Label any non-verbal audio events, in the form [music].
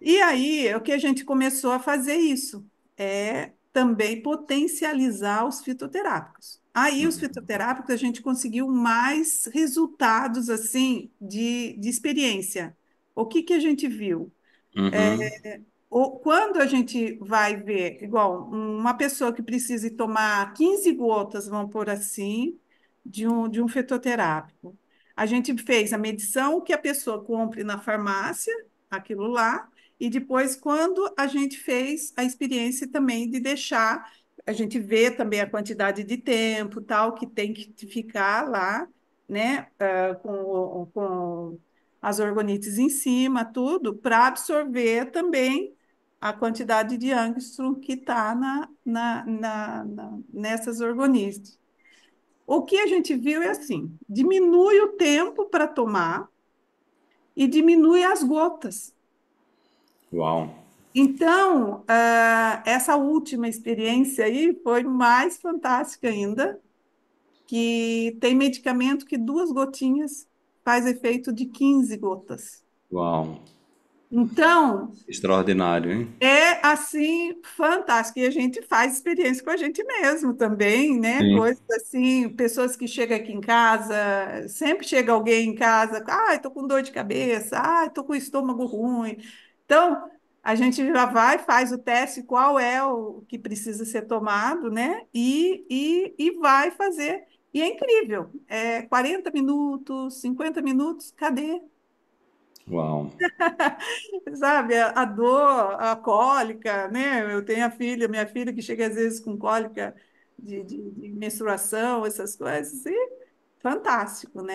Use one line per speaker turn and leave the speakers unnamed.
E aí, é o que a gente começou a fazer isso é também potencializar os fitoterápicos. Aí, os uhum. fitoterápicos, a gente conseguiu mais resultados, assim, de, de experiência. O que, que a gente viu? Uhum. É, ou, quando a gente vai ver, igual, uma pessoa que precise tomar 15 gotas, vamos por assim, de um, de um fitoterápico. A gente fez a medição que a pessoa compre na farmácia aquilo lá. E depois, quando a gente fez a experiência também de deixar, a gente vê também a quantidade de tempo tal que tem que ficar lá, né, uh, com, com as organites em cima, tudo, para absorver também a quantidade de angstrom que está na, na, na, na, nessas organites. O que a gente viu é assim: diminui o tempo para tomar, e diminui as gotas. Uau! Então, uh, essa última experiência aí foi mais fantástica ainda, que tem medicamento que duas gotinhas faz efeito de 15 gotas. Uau! Então. Extraordinário, hein? É assim, fantástico. E a gente faz experiência com a gente mesmo também, né? Sim. Coisas assim, pessoas que chegam aqui em casa, sempre chega alguém em casa, ai, ah, tô com dor de cabeça, ai, ah, tô com estômago ruim. Então, a gente já vai, faz o teste, qual é o que precisa ser tomado, né? E, e, e vai fazer. E é incrível. É 40 minutos, 50 minutos, cadê? Uau. [laughs] Sabe, a dor, a cólica, né? Eu tenho a filha, minha filha que chega às vezes com cólica de, de, de menstruação, essas coisas, e fantástico, né?